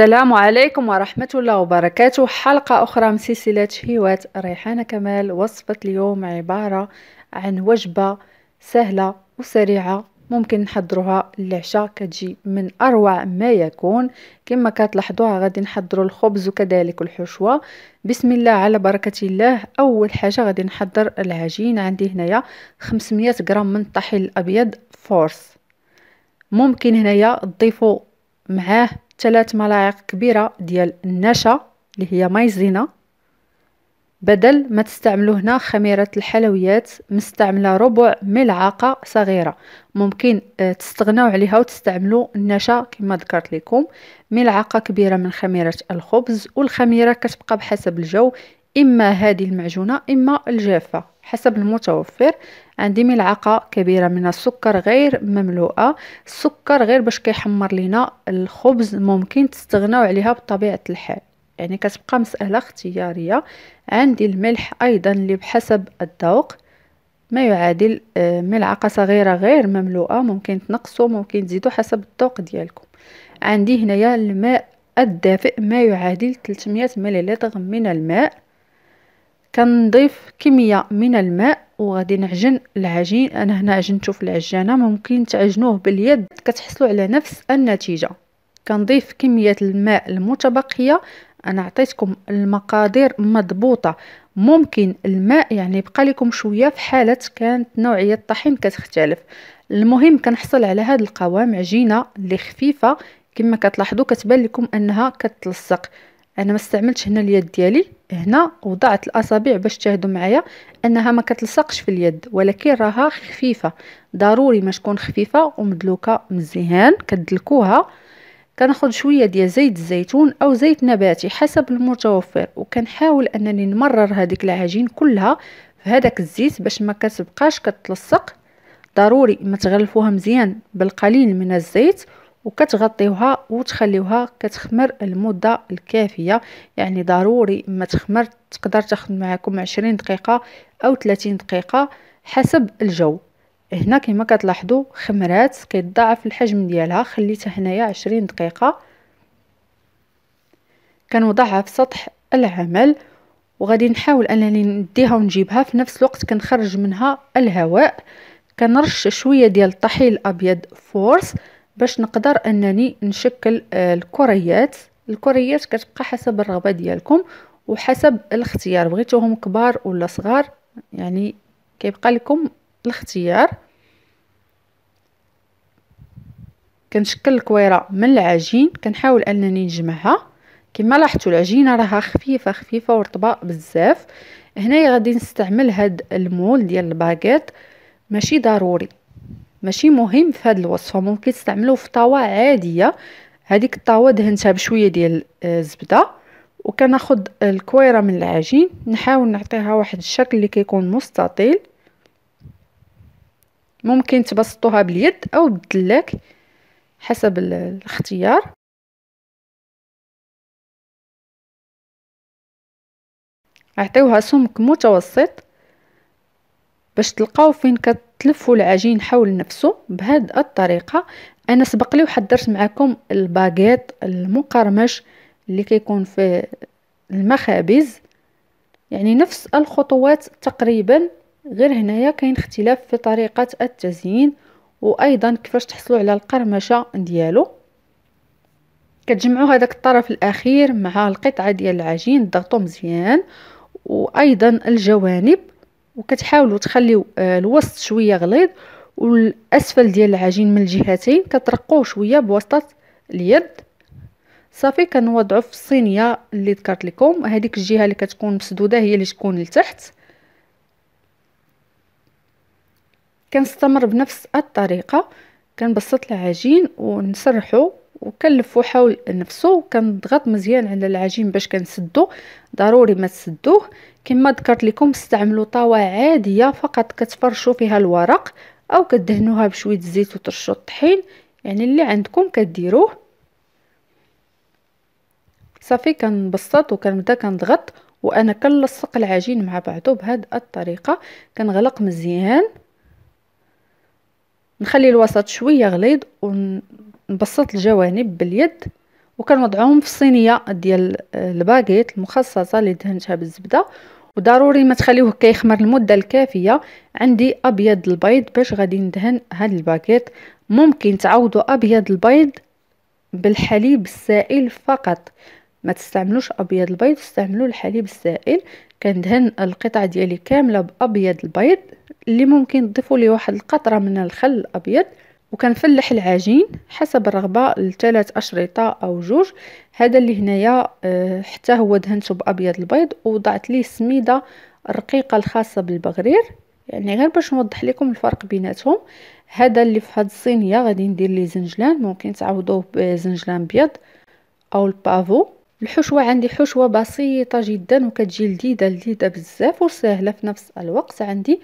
السلام عليكم ورحمة الله وبركاته حلقة أخرى من سلسلة شهيوات ريحانة كمال وصفة اليوم عبارة عن وجبة سهلة وسريعة ممكن نحضروها للعشاء كتجي من أروع ما يكون كما كتلاحظوها غادي نحضروا الخبز وكذلك الحشوة بسم الله على بركة الله أول حاجة غادي نحضر العجين عندي هنايا 500 غرام من الطحين الأبيض فورس ممكن هنايا تضيفوا معاه ثلاث ملاعق كبيره ديال النشا اللي هي مايزينا بدل ما تستعملوا هنا خميرة الحلويات مستعملة ربع ملعقة صغيرة ممكن آه، تستغناو عليها وتستعملوا النشا كما ذكرت لكم ملعقة كبيرة من خميرة الخبز والخميرة كتبقى بحسب الجو إما هذه المعجونة إما الجافة حسب المتوفر عندي ملعقه كبيره من السكر غير مملوءه السكر غير باش كيحمر لينا الخبز ممكن تستغناو عليها بطبيعه الحال يعني كتبقى مساله اختياريه عندي الملح ايضا اللي بحسب الذوق ما يعادل آه، ملعقه صغيره غير مملوءه ممكن تنقصوا ممكن تزيدوا حسب الذوق ديالكم عندي هنايا الماء الدافئ ما يعادل 300 مليلتر من الماء كنضيف كميه من الماء وغادي نعجن العجين انا هنا عجنته في العجانه ممكن تعجنوه باليد كتحصلوا على نفس النتيجه كنضيف كميه الماء المتبقيه انا عطيتكم المقادير مضبوطه ممكن الماء يعني يبقى لكم شويه في حاله كانت نوعيه الطحين كتختلف المهم كنحصل على هذا القوام عجينه اللي خفيفه كما كتلاحظوا كتبان لكم انها كتلصق انا ما استعملتش هنا اليد ديالي هنا وضعت الاصابع باش تشاهدوا معايا انها ما كتلصقش في اليد ولكن راها خفيفه ضروري ما تكون خفيفه ومدلوكه مزيان كدلكوها كناخذ شويه ديال زيت الزيتون او زيت نباتي حسب المتوفر وكنحاول انني نمرر هذيك العجين كلها في هذاك الزيت باش ما كتبقاش كتلصق ضروري ما تغلفوها مزيان بالقليل من الزيت وكتغطيوها وتخليوها كتخمر المده الكافيه يعني ضروري ما تخمر تقدر تاخذ معكم 20 دقيقه او 30 دقيقه حسب الجو هنا كما كتلاحظوا خمرات كيتضاعف الحجم ديالها خليتها هنايا 20 دقيقه كنوضعها في سطح العمل وغادي نحاول انني نديها ونجيبها في نفس الوقت كنخرج منها الهواء كنرش شويه ديال الطحين الابيض فورس باش نقدر انني نشكل آه، الكريات الكريات كتبقى حسب الرغبه ديالكم وحسب الاختيار بغيتوهم كبار ولا صغار يعني كيبقى لكم الاختيار كنشكل الكويره من العجين كنحاول انني نجمعها كما لاحظتوا العجينه راها خفيفه خفيفه ورطبه بزاف هنايا غادي نستعمل هاد المول ديال الباكيت ماشي ضروري ماشي مهم في هذه الوصفه ممكن تستعملوه في طاوه عاديه هذيك الطاوه دهنتها بشويه ديال الزبده آه، وكناخد الكويره من العجين نحاول نعطيها واحد الشكل اللي كيكون مستطيل ممكن تبسطوها باليد او بالدلاك حسب الاختيار اعطيوها سمك متوسط باش تلقاو فين كت تلفوا العجين حول نفسه بهذه الطريقه انا سبق لي وحضرت معكم الباغيط المقرمش اللي كيكون في المخابز يعني نفس الخطوات تقريبا غير هنايا كاين اختلاف في طريقه التزيين وايضا كيفاش تحصلوا على القرمشه ديالو كتجمعوا هذاك الطرف الاخير مع القطعه ديال العجين ضغطوا مزيان وايضا الجوانب وكتحاولوا تخليو آه، الوسط شويه غليظ والاسفل ديال العجين من الجهتين كترقوه شويه بواسطه اليد صافي كنوضعو في الصينيه اللي ذكرت لكم هذيك الجهه اللي كتكون مسدوده هي اللي تكون لتحت كنستمر بنفس الطريقه كنبسط العجين ونسرحه وكنلفو حول نفسه وكنضغط مزيان على العجين باش كنسدو ضروري ما تسدوه كما ذكرت لكم استعملوا طاوه عاديه فقط كتفرشوا فيها الورق او كدهنوها بشويه الزيت وترشوا الطحين يعني اللي عندكم كديروه صافي كنبسط وكنبدا كنضغط وانا كنلصق العجين مع بعضو بهاد الطريقه كنغلق مزيان نخلي الوسط شويه غليظ ون... نبسط الجوانب باليد وكنوضعهم في الصينيه ديال آه، الباغيت المخصصه اللي دهنتها بالزبده وضروري ما تخليوه كيخمر المده الكافيه عندي ابيض البيض باش غادي ندهن هاد الباكيت ممكن تعوضوا ابيض البيض بالحليب السائل فقط ما تستعملوش ابيض البيض استعملوا الحليب السائل كندهن القطعه ديالي كامله بابيض البيض اللي ممكن تضيفوا لي واحد القطره من الخل الابيض وكنفلح العجين حسب الرغبه لثلاث اشرطه او جوج هذا اللي هنايا آه، حتى هو دهنته بابيض البيض ووضعت ليه السميده الرقيقه الخاصه بالبغرير يعني غير باش نوضح لكم الفرق بيناتهم هذا اللي في هذه الصينيه غادي ندير ليه زنجلان ممكن تعوضوه بزنجلان بيض او البافو الحشوه عندي حشوه بسيطه جدا وكتجي لذيذه لذيذه بزاف وسهله في نفس الوقت عندي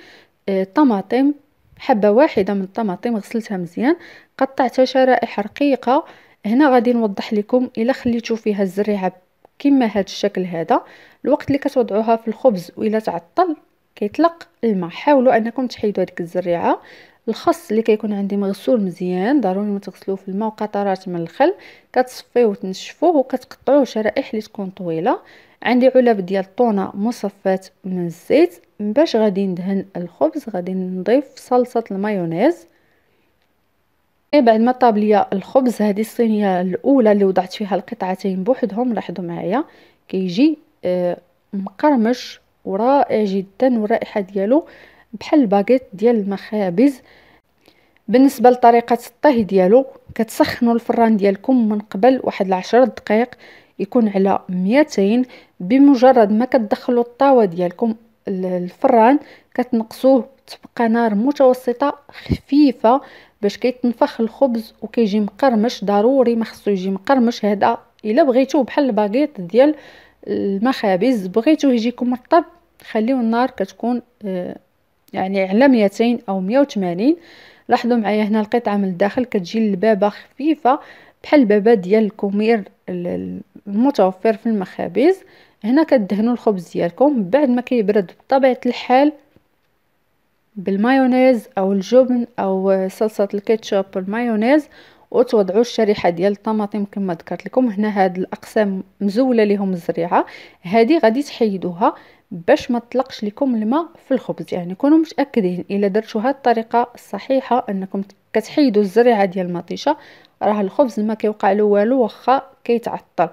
آه، طماطم حبة واحدة من الطماطم غسلتها مزيان قطعتها شرائح رقيقة هنا غادي نوضح لكم الا خليتو فيها الزريعة كما هذا الشكل هذا الوقت اللي كتوضعوها في الخبز والا تعطل كيطلق الماء حاولوا انكم تحيدوا هذيك الزريعه الخس اللي كيكون عندي مغسول مزيان ضروري ما تغسلوه في الماء وقطرات من الخل كتصفيوه وتنشفوه وكتقطعوه شرائح اللي تكون طويله عندي علب ديال الطونه مصفات من الزيت باش غادي ندهن الخبز غادي نضيف صلصه المايونيز اي بعد ما طاب ليا الخبز هذه الصينيه الاولى اللي وضعت فيها القطعتين بوحدهم لاحظوا معايا كيجي آه، مقرمش ورائع جدا والرائحه ديالو بحال الباغيت ديال المخابز بالنسبه لطريقه الطهي ديالو كتسخنوا الفران ديالكم من قبل واحد العشر دقائق يكون على 200 بمجرد ما كتدخلوا الطاوه ديالكم الفران كتنقصوه تبقى نار متوسطه خفيفه باش كيتنفخ الخبز وكيجي مقرمش ضروري ما خصو يجي مقرمش هذا الا بغيتو بحال الباغيط ديال المخابز بغيتو يجيكم مرطب خليو النار كتكون آه، يعني على 200 او 180 لاحظوا معايا هنا القطعه من الداخل كتجي البابه خفيفه بحال البابه ديال الكومير متوفر في المخابز هنا كدهنوا الخبز ديالكم بعد ما كيبرد بطبيعه الحال بالمايونيز او الجبن او صلصه الكاتشب والمايونيز وتوضعوا الشريحه ديال الطماطم كما ذكرت لكم هنا هاد الاقسام مزوله لهم الزريعه هذه غادي تحيدوها باش ما تطلقش لكم الماء في الخبز يعني كونوا متاكدين الا درتوا هاد الطريقه الصحيحه انكم كتحيدوا الزريعه ديال المطيشه راه الخبز ما كيوقع له والو واخا كيتعطل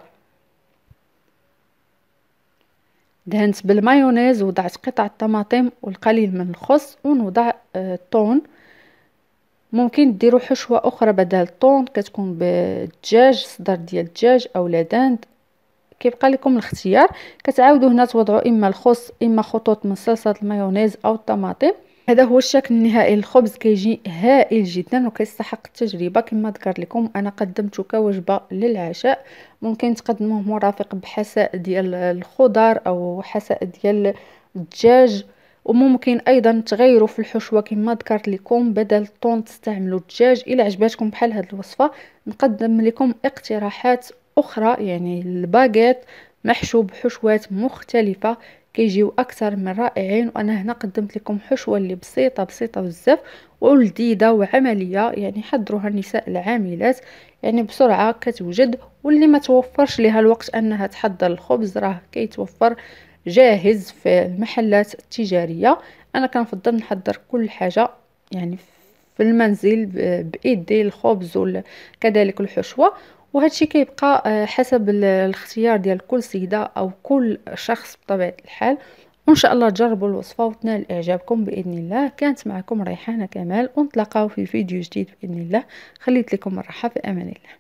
دهنت بالمايونيز وضعت قطع طماطم والقليل من الخس ونوضع الطون آه، ممكن ديروا حشوة أخرى بدل الطون كتكون بالدجاج صدر ديال الدجاج أو لا داند كيبقى لكم الاختيار كتعاودوا هنا توضعوا إما الخس إما خطوط من صلصة المايونيز أو الطماطم هذا هو الشكل النهائي الخبز كيجي هائل جدا وكيستحق التجربه كما ذكر لكم انا قدمته كوجبه للعشاء ممكن تقدموه مرافق بحساء ديال الخضر او حساء ديال الدجاج وممكن ايضا تغيروا في الحشوه كما ذكرت لكم بدل الطون تستعملوا الدجاج الى عجباتكم بحال هذه الوصفه نقدم لكم اقتراحات اخرى يعني الباغيت محشو بحشوات مختلفه كيجيو اكثر من رائعين وانا هنا قدمت لكم حشوه اللي بسيطه بسيطه بزاف ولذيذه وعمليه يعني حضروها النساء العاملات يعني بسرعه كتوجد واللي ما توفرش لها الوقت انها تحضر الخبز راه كيتوفر جاهز في المحلات التجاريه انا كنفضل نحضر كل حاجه يعني في المنزل بايدي الخبز وكذلك الحشوه وهذا الشيء كيبقى آه، حسب الاختيار ديال كل سيده او كل شخص بطبيعه الحال وان شاء الله تجربوا الوصفه وتنال اعجابكم باذن الله كانت معكم ريحانه كمال ونتلاقاو في فيديو جديد باذن الله خليت لكم الراحه في امان الله